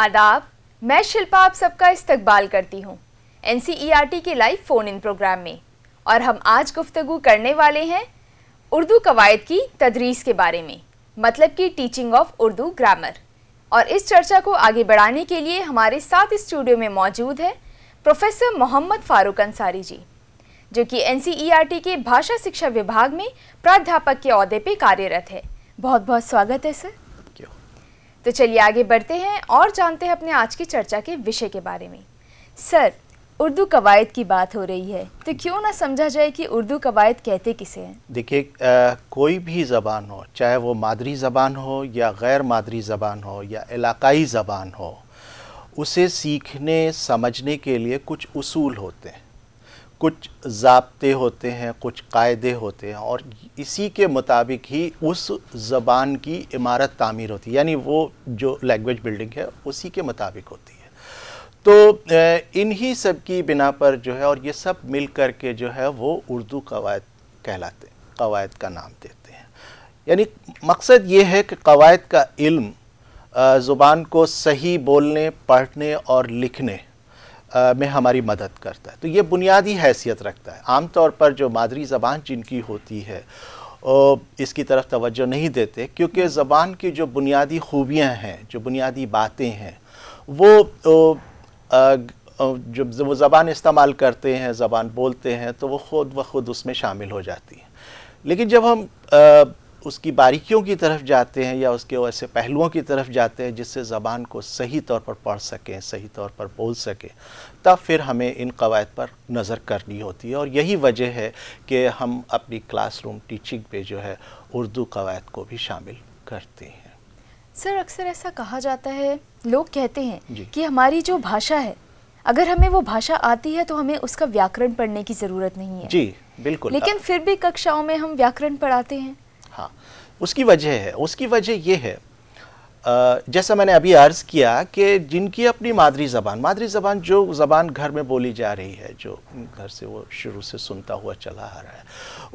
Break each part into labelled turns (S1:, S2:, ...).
S1: आदाब मैं शिल्पा आप सबका इस्तकबाल करती हूँ एन के लाइव फ़ोन इन प्रोग्राम में और हम आज गुफ्तु करने वाले हैं उर्दू कवायद की तदरीस के बारे में मतलब कि टीचिंग ऑफ उर्दू ग्रामर और इस चर्चा को आगे बढ़ाने के लिए हमारे साथ स्टूडियो में मौजूद है प्रोफेसर मोहम्मद फारूक अंसारी जी जो कि एन e के भाषा शिक्षा विभाग में प्राध्यापक के अहदे पर कार्यरत है बहुत बहुत स्वागत है सर तो चलिए आगे बढ़ते हैं और जानते हैं अपने आज की चर्चा के विषय के बारे में सर उर्दू कवायद की बात हो रही है तो क्यों ना समझा जाए कि उर्दू कवायद कहते किसे हैं
S2: देखिए कोई भी ज़बान हो चाहे वो मादरी ज़बान हो या गैर मादरी ज़बान हो या इलाकाई ज़बान हो उसे सीखने समझने के लिए कुछ उसूल होते हैं कुछ ज़बते होते हैं कुछ कायदे होते हैं और इसी के मुताबिक ही उस ज़बान की इमारत तामीर होती है यानी वो जो लैंग्वेज बिल्डिंग है उसी के मुताबिक होती है तो इन्हीं सब की बिना पर जो है और ये सब मिल कर के जो है वो उर्दू कवायद कहलाते हैं कवायद का नाम देते हैं यानी मकसद ये है कि कवायद का इल्म ज़ुबान को सही बोलने पढ़ने और लिखने में हमारी मदद करता है तो ये बुनियादी हैसियत रखता है आमतौर पर जो मादरी ज़बान जिनकी होती है इसकी तरफ तवज्जो नहीं देते क्योंकि ज़बान की जो बुनियादी खूबियाँ हैं जो बुनियादी बातें हैं वो जब वो ज़बान इस्तेमाल करते हैं ज़बान बोलते हैं तो वो खुद व खुद उसमें शामिल हो जाती है लेकिन जब हम उसकी बारीकियों की तरफ जाते हैं या उसके ऐसे पहलुओं की तरफ जाते हैं जिससे ज़बान को सही तौर पर पढ़ सकें सही तौर पर बोल सकें तब फिर हमें इन कवायद पर नज़र करनी होती है और यही वजह है कि हम अपनी क्लासरूम टीचिंग पे जो है उर्दू कवायद को भी शामिल करते हैं
S1: सर अक्सर ऐसा कहा जाता है लोग कहते हैं कि हमारी जो भाषा है अगर हमें वो भाषा आती है तो हमें उसका व्याकरण पढ़ने की ज़रूरत नहीं है जी बिल्कुल लेकिन फिर भी कक्षाओं में हम व्याकरण पढ़ाते हैं
S2: उसकी वजह है उसकी वजह यह है जैसा मैंने अभी अर्ज़ किया कि जिनकी अपनी मादरी ज़बान मादरी ज़बान जो ज़बान घर में बोली जा रही है जो घर से वो शुरू से सुनता हुआ चला आ रहा है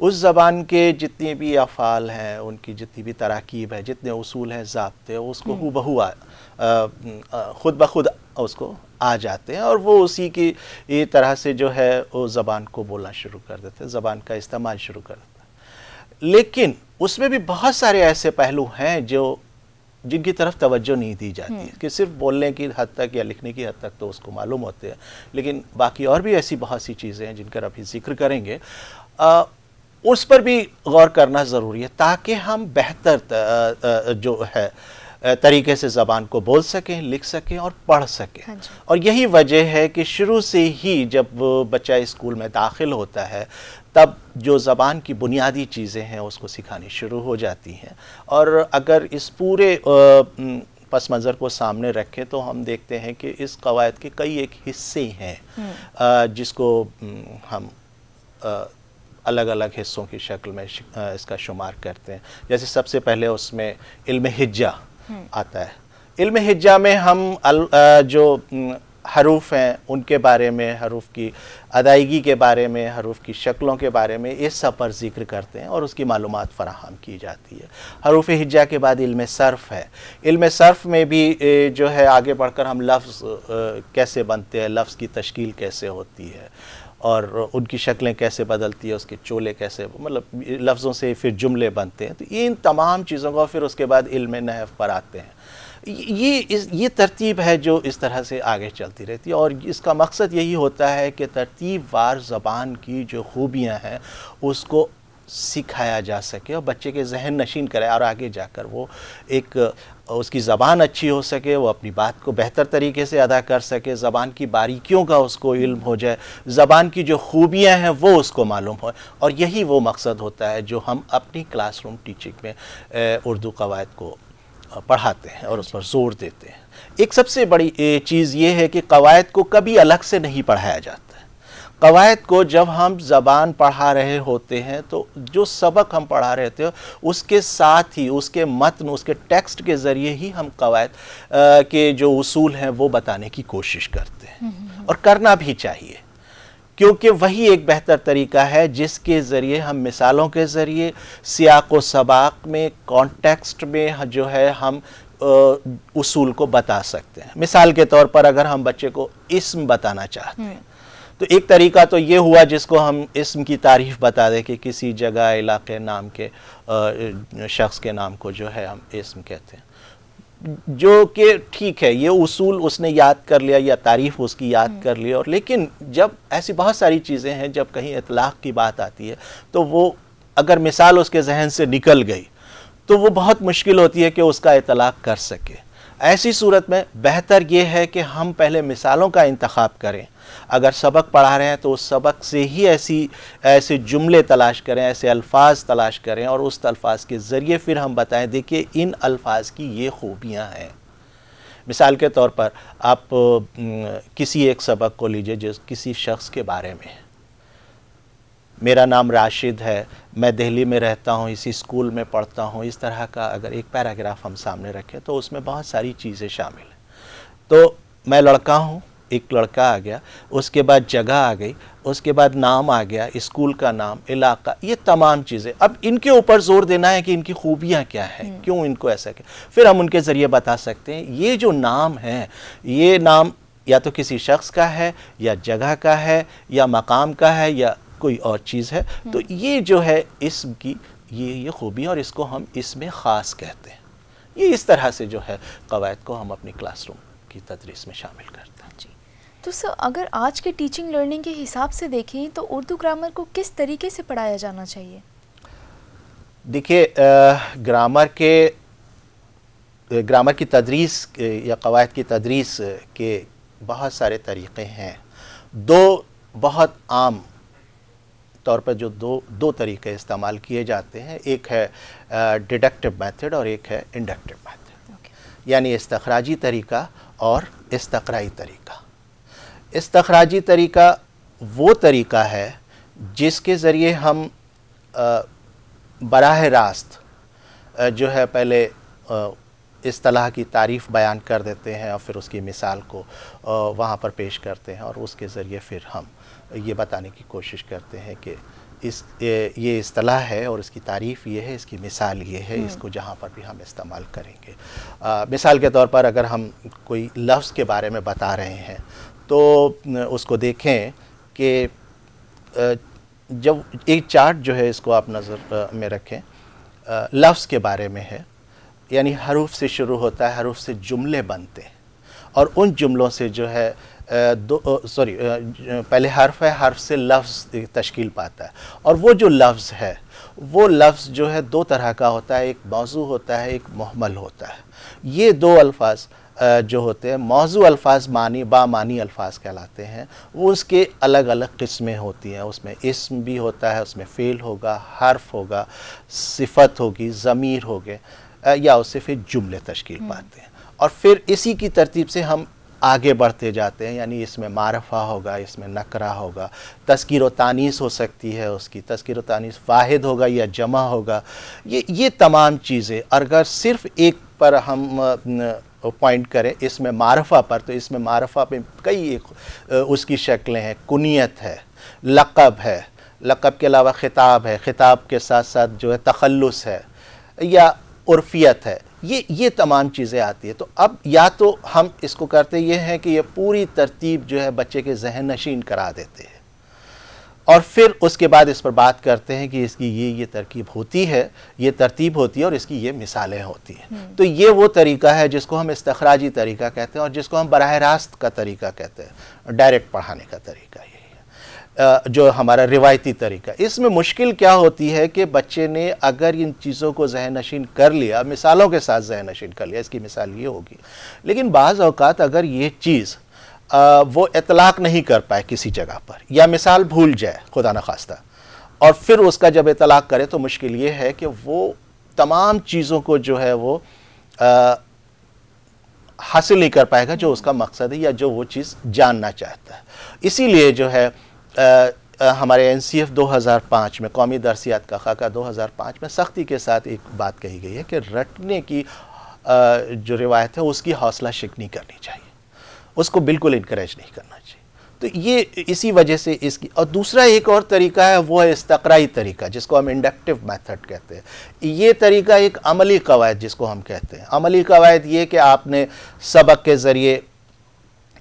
S2: उस ज़बान के जितने भी अफ़ाल हैं उनकी जितनी भी तराकीब है जितने असूल हैं जबते उसको हु हम्म। बहू ख़ुद ब खुद उसको आ जाते हैं और वो उसी की तरह से जो है वो ज़बान को बोलना शुरू कर देते हैं ज़बान का इस्तेमाल शुरू कर देते हैं लेकिन उसमें भी बहुत सारे ऐसे पहलू हैं जो जिनकी तरफ तवज्जो नहीं दी जाती है हम्म। कि सिर्फ बोलने की हद तक या लिखने की हद तक तो उसको मालूम होते हैं लेकिन बाकी और भी ऐसी बहुत सी चीज़ें हैं जिनका अभी जिक्र करेंगे आ, उस पर भी गौर करना ज़रूरी है ताकि हम बेहतर जो है तरीके से ज़बान को बोल सकें लिख सकें और पढ़ सकें हाँ और यही वजह है कि शुरू से ही जब बच्चा स्कूल में दाखिल होता है तब जो ज़बान की बुनियादी चीज़ें हैं उसको सिखानी शुरू हो जाती हैं और अगर इस पूरे पस मंज़र को सामने रखें तो हम देखते हैं कि इस कवायद के कई एक हिस्से हैं जिसको हम अलग अलग हिस्सों की शक्ल में इसका शुमार करते हैं जैसे सबसे पहले उसमें इल्म हिज्जा आता है इल्म हिज्जा में हम जो हरूफ हैं उनके बारे में हरूफ की अदायगी के बारे में हरूफ की शक्लों के बारे में इस सब पर जिक्र करते हैं और उसकी मालूम फ़राहम की जाती है हरूफ हिज्जा के बाद इल्म सर्फ़ है इल्म सर्फ़ में भी जो है आगे बढ़कर हम लफ्ज़ कैसे बनते हैं लफ्ज़ की तश्कील कैसे होती है और उनकी शक्लें कैसे बदलती है उसके चोले कैसे मतलब लफ्ज़ों से फिर जुमले बनते हैं तो इन तमाम चीज़ों को फिर उसके बाद इल्म नहफ पर आते हैं ये इस ये तरतीब है जो इस तरह से आगे चलती रहती है और इसका मकसद यही होता है कि तरतीब वार ज़बान की जो खूबियाँ हैं उसको सिखाया जा सके और बच्चे के जहन नशीन करें और आगे जाकर वो एक उसकी ज़बान अच्छी हो सके वो अपनी बात को बेहतर तरीके से अदा कर सके ज़बान की बारीकियों का उसको इल्म हो जाए ज़बान की जो ख़ूबियाँ हैं वो उसको मालूम हो और यही वो मकसद होता है जो हम अपनी क्लासरूम टीचिंग में उर्दू कवायद को पढ़ाते हैं और उस पर जोर देते हैं एक सबसे बड़ी चीज़ ये है कि कवायद को कभी अलग से नहीं पढ़ाया जाता है कवायद को जब हम ज़बान पढ़ा रहे होते हैं तो जो सबक हम पढ़ा रहे होते हैं उसके साथ ही उसके मतन उसके टेक्स्ट के ज़रिए ही हम कवायद के जो उसूल हैं वो बताने की कोशिश करते हैं हम्म, हम्म, हम्म। और करना भी चाहिए क्योंकि वही एक बेहतर तरीका है जिसके ज़रिए हम मिसालों के ज़रिए सियाक व सबाक में कॉन्टेक्स्ट में जो है हम उसूल को बता सकते हैं मिसाल के तौर पर अगर हम बच्चे को इसम बताना चाहते हैं हम्म। तो एक तरीका तो ये हुआ जिसको हम इसम की तारीफ बता दें कि किसी जगह इलाके नाम के शख्स के नाम को जो है हम इसम कहते हैं जो कि ठीक है ये उसूल उसने याद कर लिया या तारीफ उसकी याद हम्म। कर ली और लेकिन जब ऐसी बहुत सारी चीज़ें हैं जब कहीं इतलाक़ की बात आती है तो वो अगर मिसाल उसके जहन से निकल गई तो वो बहुत मुश्किल होती है कि उसका इतलाक़ कर सके ऐसी सूरत में बेहतर ये है कि हम पहले मिसालों का इंतखब करें अगर सबक पढ़ा रहे हैं तो उस सबक से ही ऐसी ऐसे जुमले तलाश करें ऐसे अल्फाज तलाश करें और उस अल्फाज के ज़रिए फिर हम बताएं देखिए इन अल्फाज की ये खूबियाँ हैं मिसाल के तौर पर आप किसी एक सबक को लीजिए जिस किसी शख्स के बारे में मेरा नाम राशिद है मैं दिल्ली में रहता हूँ इसी स्कूल में पढ़ता हूँ इस तरह का अगर एक पैराग्राफ हम सामने रखें तो उसमें बहुत सारी चीज़ें शामिल हैं तो मैं लड़का हूँ एक लड़का आ गया उसके बाद जगह आ गई उसके बाद नाम आ गया स्कूल का नाम इलाका ये तमाम चीज़ें अब इनके ऊपर जोर देना है कि इनकी खूबियाँ क्या हैं हम्म। क्यों इनको ऐसा क्या फिर हम उनके ज़रिए बता सकते हैं ये जो नाम है ये नाम या तो किसी शख्स का है या जगह का है या मकाम का है या कोई और चीज़ है तो हम्म। ये जो है इसम की ये ये खूबी और इसको हम इसमें ख़ास कहते हैं ये इस तरह से जो है कवायद को हम अपनी क्लासरूम की तदरीस में शामिल करते हैं जी
S1: तो सर अगर आज के टीचिंग लर्निंग के हिसाब से देखें तो उर्दू ग्रामर को किस तरीके से पढ़ाया जाना चाहिए
S2: देखिए ग्रामर के ग्रामर की तदरीस या कवायद की तदरीस के बहुत सारे तरीक़े हैं दो बहुत आम तौर पर जो दो दो तरीके इस्तेमाल किए जाते हैं एक है डिडक्टिव मेथड और एक है इंडक्टिव मेथड okay. यानी इस्तराजी तरीका और इसतराई तरीका इस्तराजी तरीका वो तरीका है जिसके ज़रिए हम बरह रास्त जो है पहले इस तलाह की तारीफ़ बयान कर देते हैं और फिर उसकी मिसाल को वहाँ पर पेश करते हैं और उसके ज़रिए फिर हम ये बताने की कोशिश करते हैं कि इस ये असलाह है और इसकी तारीफ़ ये है इसकी मिसाल ये है हम्म। इसको जहाँ पर भी हम इस्तेमाल करेंगे आ, मिसाल के तौर पर अगर हम कोई लफ्ज़ के बारे में बता रहे हैं तो उसको देखें कि जब एक चार्ट जो है इसको आप नज़र में रखें लफ्ज़ के बारे में है यानी हरूफ से शुरू होता है हरूफ से जुमले बनते हैं और उन जुमलों से जो है दो सॉरी पहले हर्फ है हर्फ से लफ्ज़ तश्कील पाता है और वो जो लफ्ज़ है वो लफ्ज़ जो है दो तरह का होता है एक मौजू होता है एक महमल होता है ये दो अल्फाज जो होते हैं मौजू अल्फाज मानी बामानी अल्फाज कहलाते हैं वो उसके अलग अलग किस्में होती हैं उसमें इसम भी होता है उसमें फ़ेल होगा हर्फ होगा सिफत होगी ज़मीर हो गए या उससे फिर जुमले तश्कील हम्म। पाते हैं और फिर इसी की तरतीब से हम आगे बढ़ते जाते हैं यानी इसमें मारफा होगा इसमें नकरा होगा तस्किर व तानीस हो सकती है उसकी तस्किर व तानीस वाहिद होगा या जमा होगा ये ये तमाम चीज़ें अगर सिर्फ़ एक पर हम पॉइंट करें इसमें मारफा पर तो इसमें मारफा पे कई एक उसकी शक्लें हैं कुनीत है लकब है लकब के अलावा ख़िताब है ख़िताब के साथ साथ जो है तखलस है या उर्फियत है ये ये तमाम चीज़ें आती है तो अब या तो हम इसको करते ये हैं कि ये पूरी तरतीब जो है बच्चे के जहन नशीन करा देते हैं और फिर उसके बाद इस पर बात करते हैं कि इसकी ये ये तरकीब होती है ये तरतीब होती है और इसकी ये मिसालें होती हैं हम्म। तो ये वो तरीका है जिसको हम इस्तराजी तरीका कहते हैं और जिसको हम बरह रास्त का तरीका कहते हैं डायरेक्ट पढ़ाने का तरीका है जो हमारा रिवायती तरीका इसमें मुश्किल क्या होती है कि बच्चे ने अगर इन चीज़ों को जहन नशीन कर लिया मिसालों के साथ जहन नशीन कर लिया इसकी मिसाल ये होगी लेकिन बाज़ अवकात अगर ये चीज़ वो इतलाक़ नहीं कर पाए किसी जगह पर या मिसाल भूल जाए खुदा न खास्ता और फिर उसका जब इतलाक़ करे तो मुश्किल ये है कि वो तमाम चीज़ों को जो है वो हासिल नहीं कर पाएगा जो उसका मकसद है या जो वो चीज़ जानना चाहता है इसीलिए जो है आ, आ, हमारे एन सी एफ दो हज़ार पाँच में कौमी दरसियात का खाका दो हज़ार पाँच में सख्ती के साथ एक बात कही गई है कि रटने की आ, जो रिवायत है उसकी हौसला शिकनी करनी चाहिए उसको बिल्कुल इनक्रेज नहीं करना चाहिए तो ये इसी वजह से इसकी और दूसरा एक और तरीका है वो है तकराई तरीका जिसको हम इंडक्टिव मेथड कहते हैं ये तरीका एक अमली कवायद जिसको हम कहते हैं अमली कवायद ये कि आपने सबक के ज़रिए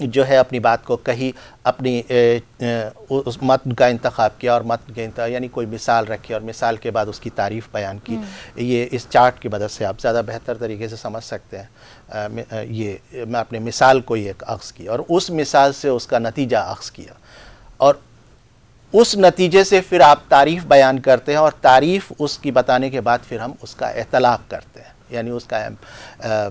S2: जो है अपनी बात को कही अपनी ए, ए, उस मत का इंतखब किया और मत के यानी कोई मिसाल रखी और मिसाल के बाद उसकी तारीफ बयान की हम्म। ये इस चार्ट की मदद से आप ज़्यादा बेहतर तरीके से समझ सकते हैं आ, ये मैं अपने मिसाल को एक अक्स किया और उस मिसाल से उसका नतीजा अक्स किया और उस नतीजे से फिर आप तारीफ़ बयान करते हैं और तारीफ़ उसकी बताने के बाद फिर हम उसका अतलाक़ करते हैं यानी उसका आ,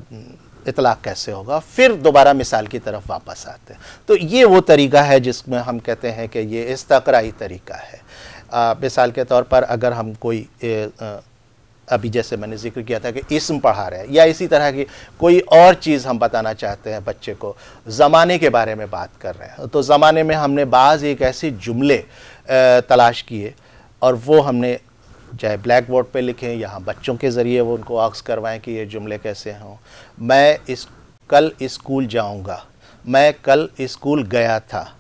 S2: इतलाक़ कैसे होगा फिर दोबारा मिसाल की तरफ वापस आते हैं तो ये वो तरीका है जिसमें हम कहते हैं कि ये इस्तकराई तरीका है आ, मिसाल के तौर पर अगर हम कोई ए, आ, अभी जैसे मैंने जिक्र किया था कि इसम पढ़ा रहे हैं या इसी तरह की कोई और चीज़ हम बताना चाहते हैं बच्चे को ज़माने के बारे में बात कर रहे हैं तो ज़माने में हमने बाज़ एक ऐसे जुमले तलाश किए और वो हमने चाहे ब्लैक बोर्ड पर लिखें यहाँ बच्चों के ज़रिए वो उनको आक्स करवाएं कि ये जुमले कैसे हों मैं इस कल स्कूल जाऊँगा मैं कल स्कूल गया था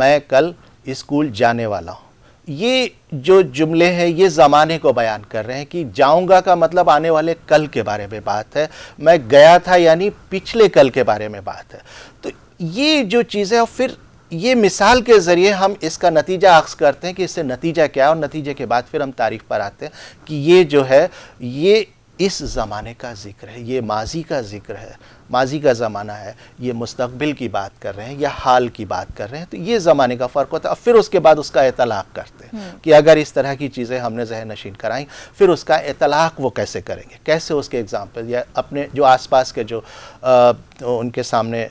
S2: मैं कल स्कूल जाने वाला हूँ ये जो जुमले हैं ये ज़माने को बयान कर रहे हैं कि जाऊंगा का मतलब आने वाले कल के बारे में बात है मैं गया था यानी पिछले कल के बारे में बात है तो ये जो चीज़ है और फिर ये मिसाल के ज़रिए हम इसका नतीजा अक्स करते हैं कि इससे नतीजा क्या है और नतीजे के बाद फिर हम तारीफ पर आते हैं कि ये जो है ये इस ज़माने का जिक्र है ये माजी का जिक्र है माजी का ज़माना है ये मुस्तबिल की बात कर रहे हैं या हाल की बात कर रहे हैं तो ये ज़माने का फ़र्क होता है और फिर उसके बाद उसका इतलाक़ करते हैं हम्म। कि अगर इस तरह की चीज़ें हमने जहर नशीन कराई फिर उसका इतलाक़ वो कैसे करेंगे कैसे उसके एग्ज़ाम्पल या अपने जो पास के जो आ, उनके सामने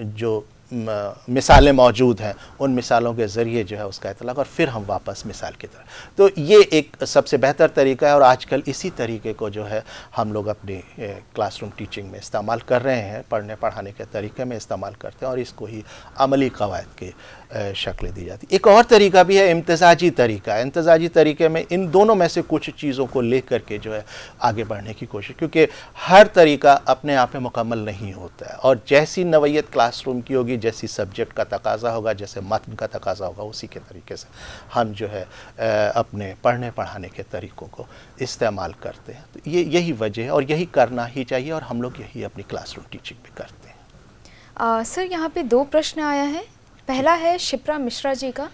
S2: जो मिसालें मौजूद हैं उन मिसालों के ज़रिए जो है उसका इतलाक और फिर हम वापस मिसाल की तरफ तो ये एक सबसे बेहतर तरीका है और आजकल इसी तरीके को जो है हम लोग अपनी क्लासरूम टीचिंग में इस्तेमाल कर रहे हैं पढ़ने पढ़ाने के तरीके में इस्तेमाल करते हैं और इसको ही अमली कवायद के शक्ल दी जाती एक और तरीका भी है इम्तजाजी तरीका इम्तजाजी तरीके में इन दोनों में से कुछ चीज़ों को ले करके जो है आगे बढ़ने की कोशिश क्योंकि हर तरीका अपने आप में मुकम्मल नहीं होता है और जैसी क्लास क्लासरूम की होगी जैसी सब्जेक्ट का तकाजा होगा जैसे मतन का तकाजा होगा उसी के तरीके से हम जो है अपने पढ़ने पढ़ाने के तरीक़ों को इस्तेमाल करते हैं तो ये यही वजह है और यही करना ही चाहिए और हम लोग यही अपनी क्लासरूम टीचिंग भी करते हैं
S1: सर यहाँ पे दो प्रश्न आया है पहला है शिप्रा मिश्रा जी का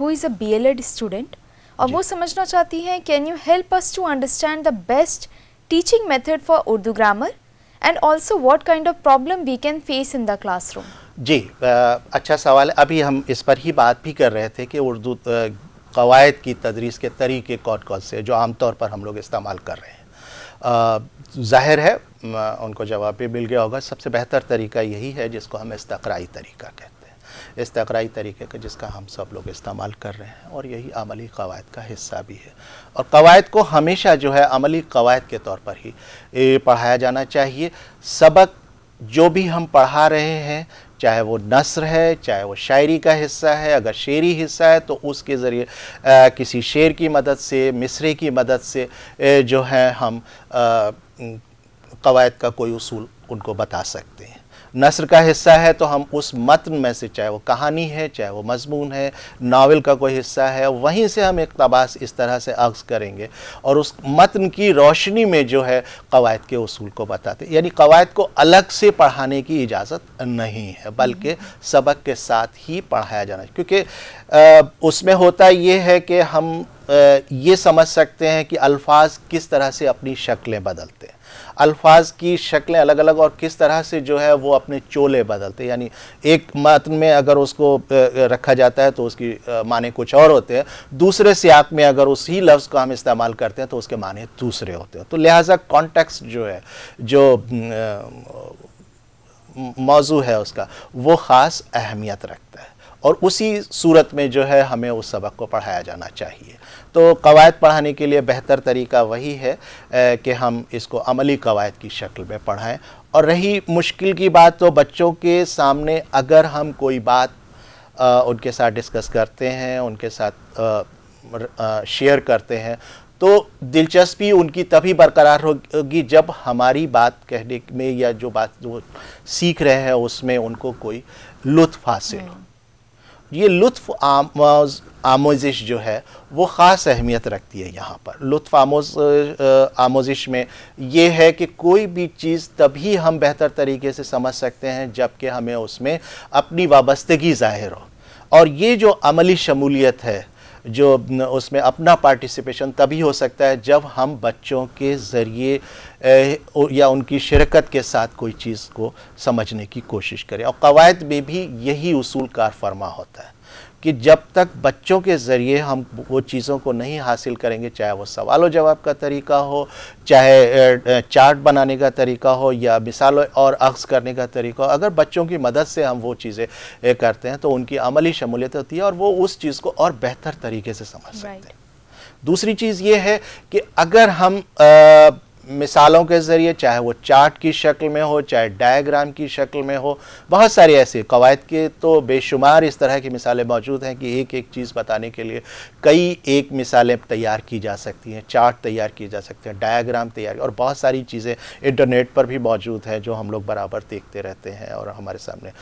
S1: who is a B L Ed student और वो समझना चाहती हैं can you help us to understand the best teaching method for Urdu grammar and also what kind of problem we can face in the classroom
S2: जी आ, अच्छा सवाल अभी हम इस पर ही बात भी कर रहे थे कि उर्दू कवायद की तदरीस के तरीके कौन कौन से जो आमतौर पर हम लोग इस्तेमाल कर रहे हैं ज़ाहिर है उनको जवाब भी मिल गया होगा सबसे बेहतर तरीका यही है जिसको हम इस्तराई तरीका कहते हैं इस तकराई तरीके का जिसका हम सब लोग इस्तेमाल कर रहे हैं और यही अमली कवायद का हिस्सा भी है और कवायद को हमेशा जो है अमली कवायद के तौर पर ही पढ़ाया जाना चाहिए सबक जो भी हम पढ़ा रहे हैं चाहे वो नसर है चाहे वो शायरी का हिस्सा है अगर शेरी हिस्सा है तो उसके ज़रिए किसी शेर की मदद से मिसरे की मदद से ए, जो है हम कवायद का कोई उसूल उनको बता सकते हैं नसर का हिस्सा है तो हम उस मतन में से चाहे वो कहानी है चाहे वो मजमून है नावल का कोई हिस्सा है वहीं से हम इकतबास इस तरह से अक्स करेंगे और उस मतन की रोशनी में जो है कवायद के असूल को बताते यानी कवायद को अलग से पढ़ाने की इजाज़त नहीं है बल्कि सबक के साथ ही पढ़ाया जाना चाहिए क्योंकि उसमें होता ये है कि हम ये समझ सकते हैं कि अल्फाज किस तरह से अपनी शक्लें बदलते हैं अल्फाज की शक्लें अलग अलग और किस तरह से जो है वो अपने चोले बदलते यानी एक मतन में अगर उसको रखा जाता है तो उसकी माने कुछ और होते हैं दूसरे सियाक में अगर उसी लफ्ज़ को हम इस्तेमाल करते हैं तो उसके माने दूसरे होते हैं तो लिहाजा कॉन्टेक्स्ट जो है जो मौजू है उसका वो ख़ास अहमियत रखता है और उसी सूरत में जो है हमें उस सबक को पढ़ाया जाना चाहिए तो कवायद पढ़ाने के लिए बेहतर तरीका वही है कि हम इसको अमली कवायद की शक्ल में पढ़ाएँ और रही मुश्किल की बात तो बच्चों के सामने अगर हम कोई बात आ, उनके साथ डिस्कस करते हैं उनके साथ शेयर करते हैं तो दिलचस्पी उनकी तभी बरकरार होगी जब हमारी बात कहने में या जो बात वो सीख रहे हैं उसमें उनको कोई लुत्फ हासिल हाँ। हो ये लुत्फ़ आमोज आमोजिश जो है वो ख़ास अहमियत रखती है यहाँ पर लुत्फ आमोज आमोजिश में ये है कि कोई भी चीज़ तभी हम बेहतर तरीके से समझ सकते हैं जबकि हमें उसमें अपनी वाबस्तगी ज़ाहिर हो और ये जो अमली शमूलियत है जो उसमें अपना पार्टिसिपेशन तभी हो सकता है जब हम बच्चों के ज़रिए या उनकी शिरकत के साथ कोई चीज़ को समझने की कोशिश करें और कवायद में भी यही उसूल कार फरमा होता है कि जब तक बच्चों के ज़रिए हम वो चीज़ों को नहीं हासिल करेंगे चाहे वो सवाल जवाब का तरीका हो चाहे चार्ट बनाने का तरीका हो या मिसाल और अक्स करने का तरीका हो अगर बच्चों की मदद से हम वो चीज़ें करते हैं तो उनकी अमली शमूलियत होती है और वो उस चीज़ को और बेहतर तरीके से समझ सकते हैं दूसरी चीज़ ये है कि अगर हम आ, मिसालों के ज़रिए चाहे वो चार्ट की शक्ल में हो चाहे डायग्राम की शक्ल में हो बहुत सारी ऐसी कवायद के तो बेशुमार इस तरह की मिसालें मौजूद हैं कि एक एक चीज़ बताने के लिए कई एक मिसालें तैयार की जा सकती हैं चार्ट तैयार किए जा सकते हैं डायग्राम तैयार और बहुत सारी चीज़ें इंटरनेट पर भी मौजूद हैं जो हम लोग बराबर देखते रहते हैं और हमारे सामने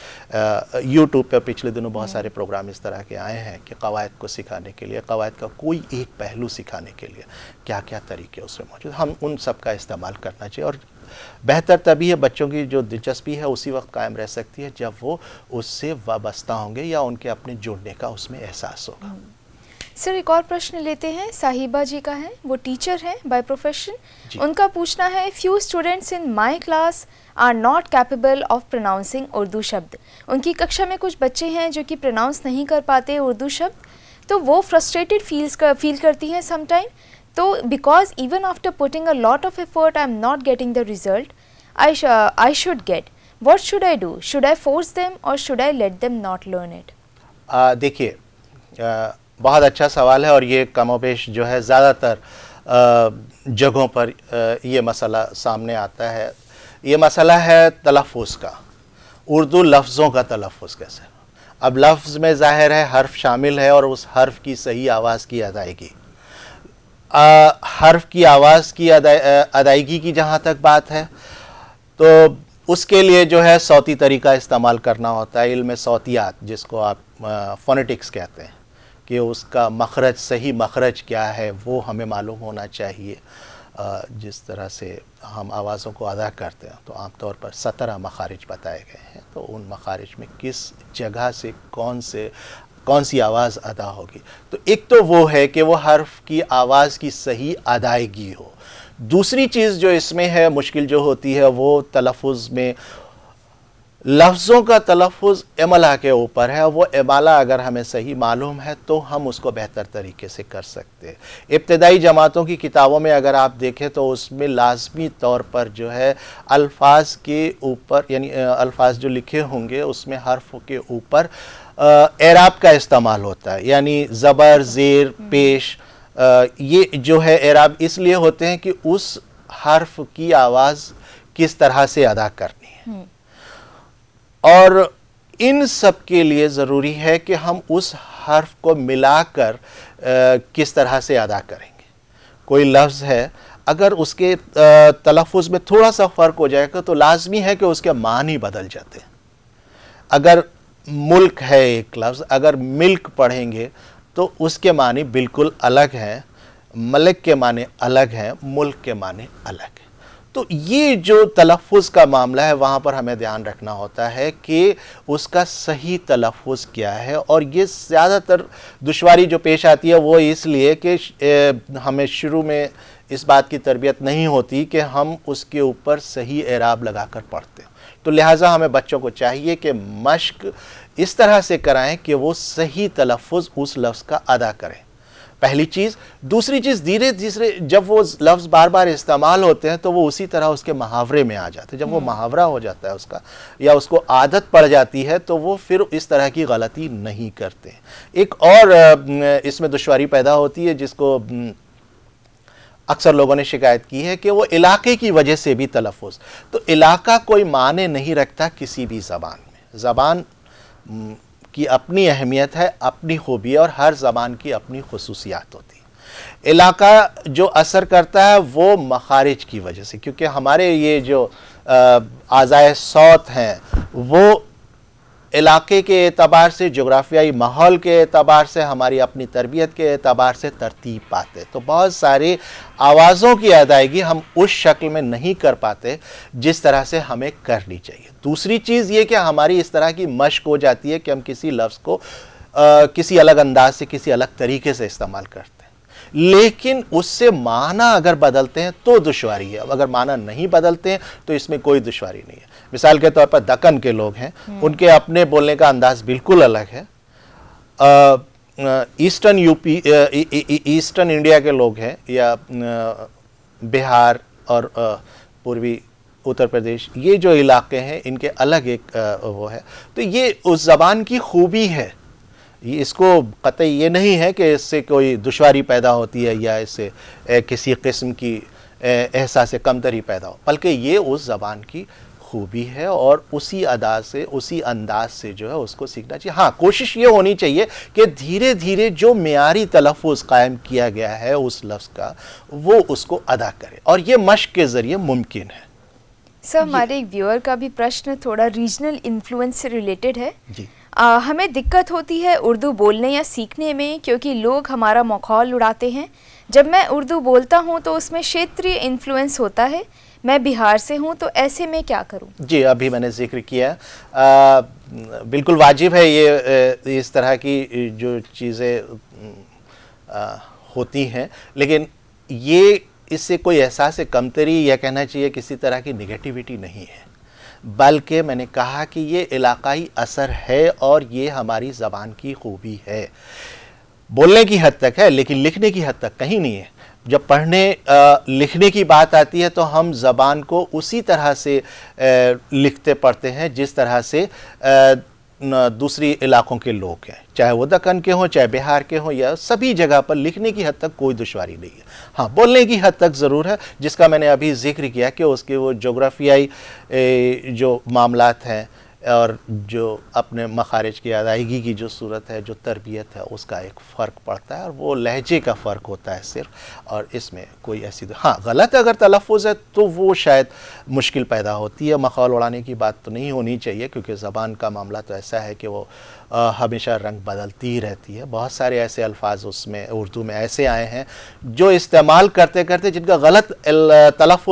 S2: यूट्यूब पर पिछले दिनों बहुत सारे प्रोग्राम इस तरह के आए हैं कि कवायद को सिखाने के लिए कवायद का कोई एक पहलू सिखाने के लिए क्या क्या तरीके उसमें मौजूद हम उन सब का इस्तेमाल करना चाहिए और बेहतर तभी है बच्चों की जो दिलचस्पी है उसी वक्त कायम रह सकती है जब वो उससे वाबस्ता होंगे या उनके अपने जुड़ने का उसमें एहसास होगा
S1: हम्म। सर एक और प्रश्न लेते हैं साहिबा जी का है वो टीचर हैं बाय प्रोफेशन उनका पूछना है few students in my class are not capable of pronouncing Urdu शब्द उनकी कक्षा में कुछ बच्चे हैं जो कि प्रोनाउंस नहीं कर पाते उर्दू शब्द तो वो फ्रस्ट्रेटेड फील्स कर फील करती हैं समटाइम तो because even after putting a lot of effort I am not getting the result I should get what should I do should I force them और should I let them not learn it
S2: देखिए बहुत अच्छा सवाल है और ये कमोपेश जो है ज़्यादातर जगहों पर ये मसला सामने आता है ये मसला है तलफुज का उर्दू लफ्ज़ों का तलफुज कैसे अब लफ्ज़ में ज़ाहिर है हर्फ शामिल है और उस हर्फ की सही आवाज़ की अदायगी हर्फ की आवाज़ की अदायगी की जहाँ तक बात है तो उसके लिए जो है सौती तरीका इस्तेमाल करना होता है इल्म सौतियात जिसको आप फोनेटिक्स कहते हैं कि उसका मखरज सही मखरज क्या है वो हमें मालूम होना चाहिए जिस तरह से हम आवाज़ों को अदा करते हैं तो आमतौर पर सत्रह मखारिज बताए गए हैं तो उन मखारिज में किस जगह से कौन से कौन सी आवाज़ अदा होगी तो एक तो वो है कि वो हर्फ की आवाज़ की सही अदायगी हो दूसरी चीज़ जो इसमें है मुश्किल जो होती है वो तलफ़ में लफ्ज़ों का तलफ़ एमला के ऊपर है वो एमला अगर हमें सही मालूम है तो हम उसको बेहतर तरीके से कर सकते हैं इब्तदाई जमातों की किताबों में अगर आप देखें तो उसमें लाजमी तौर पर जो है अल्फाज के ऊपर यानी अल्फाज जो लिखे होंगे उसमें हर्फ के ऊपर एराब का इस्तेमाल होता है यानी ज़बर ज़ेर हम्म। पेश आ, ये जो है एराब इसलिए होते हैं कि उस हर्फ की आवाज़ किस तरह से अदा करनी
S1: है हम्म।
S2: और इन सब के लिए ज़रूरी है कि हम उस हर्फ को मिलाकर किस तरह से अदा करेंगे कोई लफ्ज़ है अगर उसके तलफ़ में थोड़ा सा फ़र्क हो जाएगा तो लाजमी है कि उसके मान ही बदल जाते हैं अगर मुल्क है एक लफ्ज़ अगर मिल्क पढ़ेंगे तो उसके मानी बिल्कुल अलग हैं मलक के माने अलग हैं मुल्क के माने अलग हैं तो ये जो तलफ़ का मामला है वहाँ पर हमें ध्यान रखना होता है कि उसका सही तलफ़ क्या है और ये ज़्यादातर दुशारी जो पेश आती है वो इसलिए कि हमें शुरू में इस बात की तरबियत नहीं होती कि हम उसके ऊपर सही एराब लगा कर पढ़ते हैं तो लिहाजा हमें बच्चों को चाहिए कि मश्क इस तरह से कराएं कि वो सही तलफ़ उस लफ्ज़ का अदा करें पहली चीज़ दूसरी चीज़ धीरे धीरे जब वो लफ्ज़ बार बार इस्तेमाल होते हैं तो वो उसी तरह उसके मुहावरे में आ जाते हैं जब वो हम्म। मुहावरा हो जाता है उसका या उसको आदत पड़ जाती है तो वो फिर इस तरह की गलती नहीं करते एक और इसमें दुशारी पैदा होती है जिसको अक्सर लोगों ने शिकायत की है कि वो इलाके की वजह से भी तलफ़ तो इलाका कोई माने नहीं रखता किसी भी ज़बान में ज़बान की अपनी अहमियत है अपनी खूबी और हर ज़बान की अपनी खसूसियात होती है इलाका जो असर करता है वो मखारिज की वजह से क्योंकि हमारे ये जो आज़ाए सौत हैं वो इलाके के एतबार से जोग्राफियाई माहौल के एतबार से हमारी अपनी तरबियत के एतबार से तरतीब पाते तो बहुत सारी आवाज़ों की अदायगी हम उस शक्ल में नहीं कर पाते जिस तरह से हमें करनी चाहिए दूसरी चीज़ ये कि हमारी इस तरह की मश्क हो जाती है कि हम किसी लफ्ज़ को आ, किसी अलग अंदाज से किसी अलग तरीके से इस्तेमाल करते हैं लेकिन उससे माना अगर बदलते हैं तो दुशारी है अगर माना नहीं बदलते हैं तो इसमें कोई दुशारी नहीं है मिसाल के तौर पर दक्कन के लोग हैं हम्म। उनके अपने बोलने का अंदाज बिल्कुल अलग है ईस्टर्न यूपी ईस्टर्न इंडिया के लोग हैं या बिहार और पूर्वी उत्तर प्रदेश ये जो इलाके हैं इनके अलग एक वो है तो ये उस ज़बान की खूबी है इसको कतई ये नहीं है कि इससे कोई दुशारी पैदा होती है या इससे किसी किस्म की एहसास कमतरी पैदा हो बल्कि ये उस ज़बान की खूबी है और उसी अदा से उसी अंदाज से जो है उसको सीखना चाहिए हाँ कोशिश ये होनी चाहिए कि धीरे धीरे जो मीरी तलफ़ कायम किया गया है उस लफ्ज़ का वो उसको अदा करे और ये मश्क के ज़रिए मुमकिन है
S1: सर हमारे एक व्यूअर का भी प्रश्न थोड़ा रीजनल इन्फ्लुएंस से रिलेटेड है जी आ, हमें दिक्कत होती है उर्दू बोलने या सीखने में क्योंकि लोग हमारा मखौल उड़ाते हैं जब मैं उर्दू बोलता हूँ तो उसमें क्षेत्रीय इन्फ्लुएंस होता है मैं बिहार से हूँ तो ऐसे में क्या करूँ
S2: जी अभी मैंने जिक्र किया आ, बिल्कुल वाजिब है ये इस तरह की जो चीज़ें होती हैं लेकिन ये इससे कोई एहसास कमतरी या कहना चाहिए किसी तरह की निगेटिविटी नहीं है बल्कि मैंने कहा कि ये इलाकाई असर है और ये हमारी ज़बान की खूबी है बोलने की हद तक है लेकिन लिखने की हद तक कहीं नहीं है जब पढ़ने लिखने की बात आती है तो हम ज़बान को उसी तरह से लिखते पढ़ते हैं जिस तरह से दूसरी इलाकों के लोग हैं चाहे वो दक्कन के हों चाहे बिहार के हों या सभी जगह पर लिखने की हद तक कोई दुशारी नहीं है हाँ बोलने की हद तक ज़रूर है जिसका मैंने अभी जिक्र किया कि उसके वो जोग्राफियाई जो मामला हैं और जो अपने मखारज की अदायगी की जो सूरत है जो तरबियत है उसका एक फ़र्क पड़ता है और वो लहजे का फ़र्क होता है सिर्फ और इसमें कोई ऐसी हाँ गलत अगर तलफ़ है तो वो शायद मुश्किल पैदा होती है मखौल उड़ाने की बात तो नहीं होनी चाहिए क्योंकि ज़बान का मामला तो ऐसा है कि वो आ, हमेशा रंग बदलती रहती है बहुत सारे ऐसे अल्फाज उसमें उर्दू में ऐसे आए हैं जो इस्तेमाल करते करते जिनका गलत तलफ़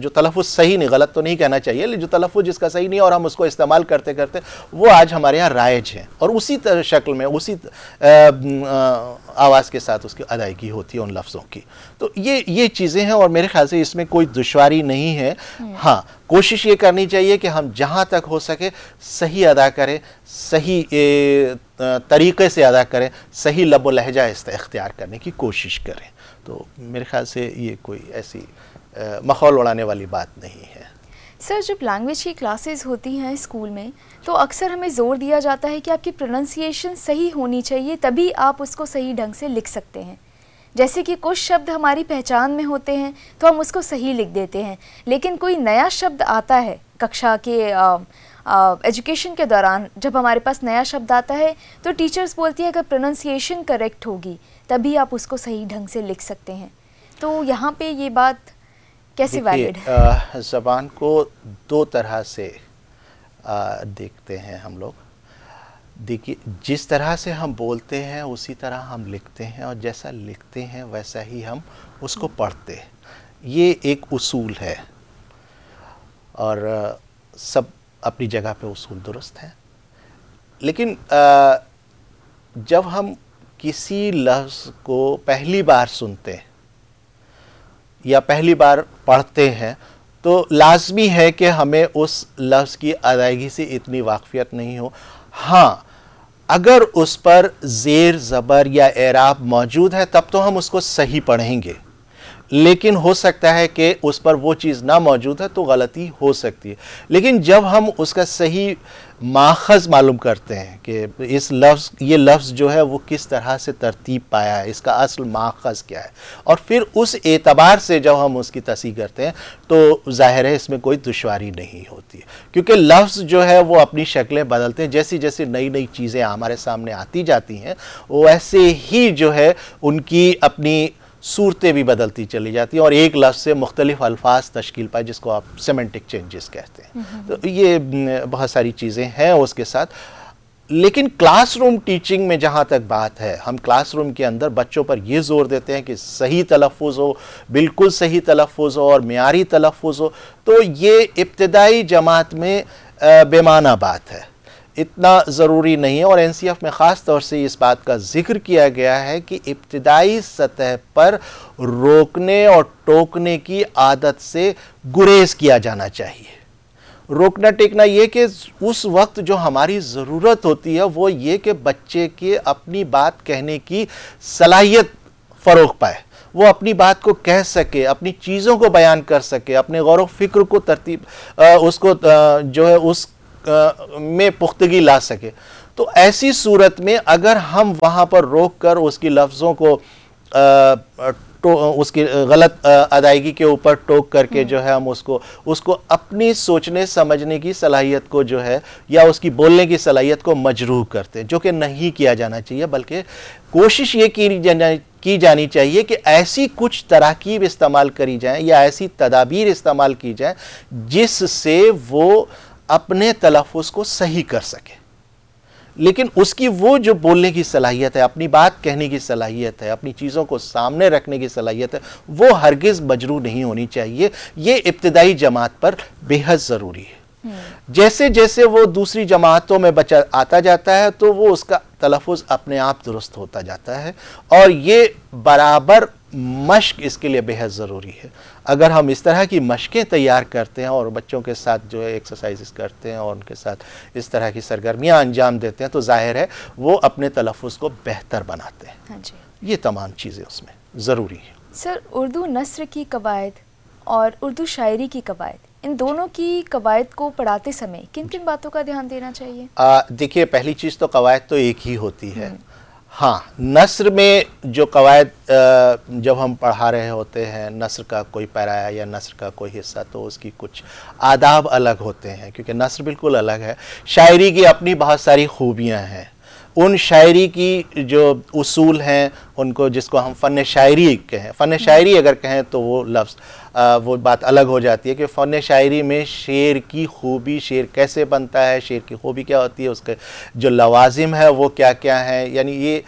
S2: जो तलफ़ सही नहीं गलत तो नहीं कहना चाहिए लेकिन जो तलफ़ जिसका सही नहीं और हम उसको इस्तेमाल करते करते वो आज हमारे यहाँ राइज हैं और उसी शक्ल में उसी आवाज़ के साथ उसकी अदायगी होती है उन लफ्ज़ों की तो ये ये चीज़ें हैं और मेरे ख्याल से इसमें कोई दुशारी नहीं है हम्म। हाँ कोशिश ये करनी चाहिए कि हम जहाँ तक हो सके सही अदा करें सही तरीक़े से अदा करें सही लब लहजा इख्तियार करने की कोशिश करें तो मेरे ख्याल से ये कोई ऐसी माहौल उड़ाने वाली बात नहीं है
S1: सर जब लैंग्वेज की क्लासेस होती हैं स्कूल में तो अक्सर हमें ज़ोर दिया जाता है कि आपकी प्रोनंसिएशन सही होनी चाहिए तभी आप उसको सही ढंग से लिख सकते हैं जैसे कि कुछ शब्द हमारी पहचान में होते हैं तो हम उसको सही लिख देते हैं लेकिन कोई नया शब्द आता है कक्षा के आ, एजुकेशन के दौरान जब हमारे पास नया शब्द आता है तो टीचर्स बोलती है अगर प्रोनाउंसिएशन करेक्ट होगी तभी आप उसको सही ढंग से लिख सकते हैं तो यहाँ पे ये बात कैसे वैलिड
S2: है ज़बान को दो तरह से आ, देखते हैं हम लोग देखिए जिस तरह से हम बोलते हैं उसी तरह हम लिखते हैं और जैसा लिखते हैं वैसा ही हम उसको पढ़ते हैं ये एक उसूल है और सब अपनी जगह पे उसूल दुरुस्त हैं लेकिन जब हम किसी लफ्ज़ को पहली बार सुनते हैं या पहली बार पढ़ते हैं तो लाजमी है कि हमें उस लफ्ज़ की अदायगी से इतनी वाकफ़ियत नहीं हो हाँ अगर उस पर ज़ेर ज़बर या एराब मौजूद है तब तो हम उसको सही पढ़ेंगे लेकिन हो सकता है कि उस पर वो चीज़ ना मौजूद है तो गलती हो सकती है लेकिन जब हम उसका सही माखज मालूम करते हैं कि इस लफ्ज़ ये लफ्ज़ जो है वो किस तरह से तरतीब पाया है इसका असल माखज क्या है और फिर उस एतबार से जब हम उसकी तसी करते हैं तो ज़ाहिर है इसमें कोई दुशारी नहीं होती क्योंकि लफ्ज़ जो है वो अपनी शक्लें बदलते हैं जैसी जैसी नई नई चीज़ें हमारे सामने आती जाती हैं वैसे ही जो है उनकी अपनी सूरतें भी बदलती चली जाती हैं और एक लफ्ज़ से मुख्तलिफ अल्फाज तश्कील पाए जिसको आप सीमेंटिक चेंजेस कहते हैं हम्म, हम्म। तो ये बहुत सारी चीज़ें हैं उसके साथ लेकिन क्लासरूम टीचिंग में जहाँ तक बात है हम क्लासरूम के अंदर बच्चों पर यह ज़ोर देते हैं कि सही तलफ़ हो बिल्कुल सही तलफ़ हो और मीरी तलफ़ हो तो ये इब्तदाई जमात में बेमाना बात है इतना ज़रूरी नहीं है और एन में ख़ास तौर से इस बात का जिक्र किया गया है कि इब्तदाई सतह पर रोकने और टोकने की आदत से गुरेज किया जाना चाहिए रोकना टेकना ये कि उस वक्त जो हमारी ज़रूरत होती है वो ये कि बच्चे के अपनी बात कहने की सलाहियत फ़रोग पाए वो अपनी बात को कह सके अपनी चीज़ों को बयान कर सके अपने गौर व फिक्र को तरतीब उसको जो है उस में पुख्तगी ला सके तो ऐसी सूरत में अगर हम वहाँ पर रोक कर उसकी लफ्ज़ों को तो उसकी गलत अदायगी के ऊपर टोक करके हम्म। जो है हम उसको उसको अपनी सोचने समझने की सलाहियत को जो है या उसकी बोलने की सलाहियत को मजरूह करते जो कि नहीं किया जाना चाहिए बल्कि कोशिश ये की जानी की जानी चाहिए कि ऐसी कुछ तरकीब इस्तेमाल करी जाए या ऐसी तदाबीर इस्तेमाल की जाए जिससे वो अपने तलफ़ को सही कर सके लेकिन उसकी वो जो बोलने की सलाहियत है अपनी बात कहने की सलाहियत है अपनी चीज़ों को सामने रखने की सलाहियत है वो हरगिज़ मजरू नहीं होनी चाहिए ये इब्तदाई जमात पर बेहद ज़रूरी है हम्म। जैसे जैसे वो दूसरी जमातों में बचा आता जाता है तो वो उसका तलफ़ अपने आप दुरुस्त होता जाता है और ये बराबर मश्क इसके लिए बेहद ज़रूरी है अगर हम इस तरह की मशक़ें तैयार करते हैं और बच्चों के साथ जो है एक्सरसाइज करते हैं और उनके साथ इस तरह की सरगर्मियाँ अंजाम देते हैं तो ज़ाहिर है वो अपने तलफ़ को बेहतर बनाते हैं हाँ जी। ये तमाम चीज़ें उसमें ज़रूरी हैं
S1: सर उर्दू नसर की कवायद और उर्दू शायरी की कवायद इन दोनों की कवायद को पढ़ाते समय किन किन बातों का ध्यान देना चाहिए
S2: देखिए पहली चीज़ तो कवायद तो एक ही होती है हम्म। हाँ नसर में जो कवायद जब हम पढ़ा रहे होते हैं नसर का कोई पैराया या नसर का कोई हिस्सा तो उसकी कुछ आदाब अलग होते हैं क्योंकि नसर बिल्कुल अलग है शायरी की अपनी बहुत सारी खूबियाँ हैं उन शायरी की जो उसूल हैं उनको जिसको हम फ़न शायरी कहें फ़न शायरी अगर कहें तो वो लफ्ज़ वो बात अलग हो जाती है कि फ़न शायरी में शेर की खूबी शेर कैसे बनता है शेर की खूबी क्या होती है उसके जो लवाजिम है वो क्या क्या हैं यानी ये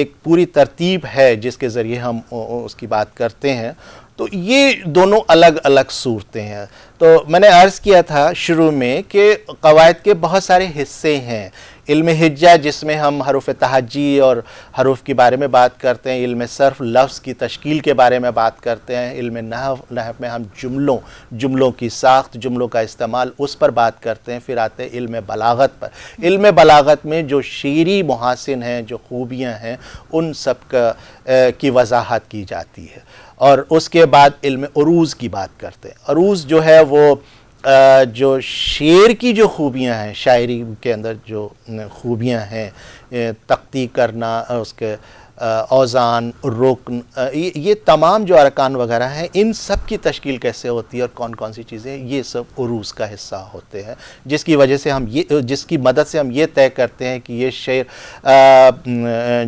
S2: एक पूरी तरतीब है जिसके ज़रिए हम उसकी बात करते हैं तो ये दोनों अलग अलग सूरतें हैं तो मैंने अर्ज़ किया था शुरू में कि कवायद के बहुत सारे हिस्से हैं इल्म हिज्जा जिसमें हम हरूफ तहजी और हरूफ के बारे में बात करते हैं इल्म सर्फ लफ्ज़ की तश्कील के बारे में बात करते हैं इल्म नहव नहव में हम जुमलों जुमलों की साख्त जुमलों का इस्तेमाल उस पर बात करते हैं फिर आते हैं इल्म बलागत पर इल्म बलागत में जो शेरी मुहासिन हैं जो खूबियाँ हैं उन सब का ए, की वजाहत की जाती है और उसके बाद इल्म अरूज़ की बात करते हैं अरूज़ जो है वो जो शेर की जो खूबियां हैं शायरी के अंदर जो खूबियां हैं तख्ती करना उसके औजान रुकन ये, ये तमाम जो अरकान वगैरह हैं इन सब की तश्कील कैसे होती है और कौन कौन सी चीज़ें ये सब उरूस का हिस्सा होते हैं जिसकी वजह से हम ये जिसकी मदद से हम ये तय करते हैं कि ये शेर आ,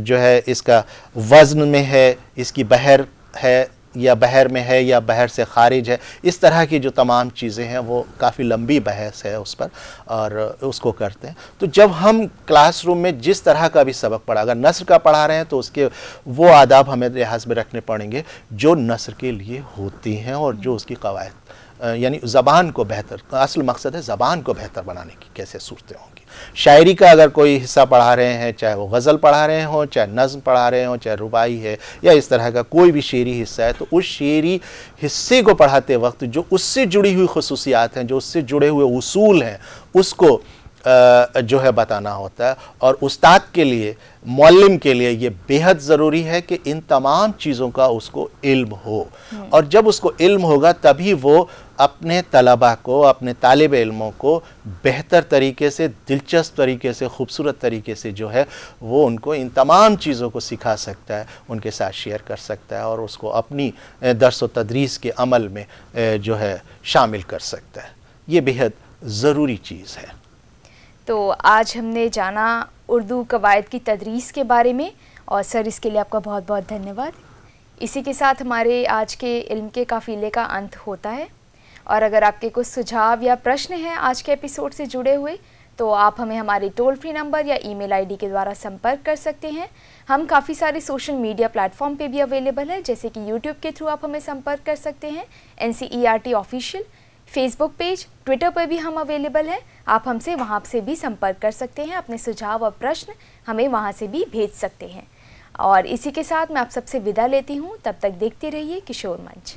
S2: जो है इसका वज़न में है इसकी बहर है या बहर में है या बहर से खारिज है इस तरह की जो तमाम चीज़ें हैं वो काफ़ी लंबी बहस है उस पर और उसको करते हैं तो जब हम क्लासरूम में जिस तरह का भी सबक पढ़ा अगर नसर का पढ़ा रहे हैं तो उसके वो आदाब हमें लिहाज में रखने पड़ेंगे जो नसर के लिए होती हैं और जो उसकी कवायद यानी ज़बान को बेहतर असल मकसद है ज़बान को बेहतर बनाने की कैसे सूरतें होंगी शायरी का अगर कोई हिस्सा पढ़ा रहे हैं चाहे वो गज़ल पढ़ा रहे हों चाहे नज़म पढ़ा रहे हों चाहे रुबाई है या इस तरह का कोई भी शेरी हिस्सा है तो उस शेरी हिस्से को पढ़ाते वक्त जो उससे जुड़ी हुई खसूसियात हैं जो उससे जुड़े हुए असूल हैं उसको जो है बताना होता है और उस्ताद के लिए मौलम के लिए ये बेहद ज़रूरी है कि इन तमाम चीज़ों का उसको इल्म हो हम्म। और जब उसको इल्म होगा तभी वो अपने तलबा को अपने तालब इलमों को बेहतर तरीके से दिलचस्प तरीके से खूबसूरत तरीके से जो है वो उनको इन तमाम चीज़ों को सिखा सकता है उनके साथ शेयर कर सकता है और उसको अपनी दरस व तदरीस के अमल में जो है शामिल कर सकता है ये बेहद ज़रूरी चीज़ है
S1: तो आज हमने जाना उर्दू कवायद की तदरीस के बारे में और सर इसके लिए आपका बहुत बहुत धन्यवाद इसी के साथ हमारे आज के इल्म के काफ़िले का अंत होता है और अगर आपके कुछ सुझाव या प्रश्न हैं आज के एपिसोड से जुड़े हुए तो आप हमें हमारे टोल फ्री नंबर या ईमेल आईडी के द्वारा संपर्क कर सकते हैं हम काफ़ी सारे सोशल मीडिया प्लेटफॉर्म पे भी अवेलेबल है जैसे कि यूट्यूब के थ्रू आप हमें संपर्क कर सकते हैं N C E R T official Facebook page Twitter पर भी हम अवेलेबल हैं आप हमसे वहाँ से भी संपर्क कर सकते हैं अपने सुझाव और प्रश्न हमें वहाँ से भी भेज सकते हैं और इसी के साथ मैं आप सबसे विदा लेती हूँ तब तक देखते रहिए किशोर मंच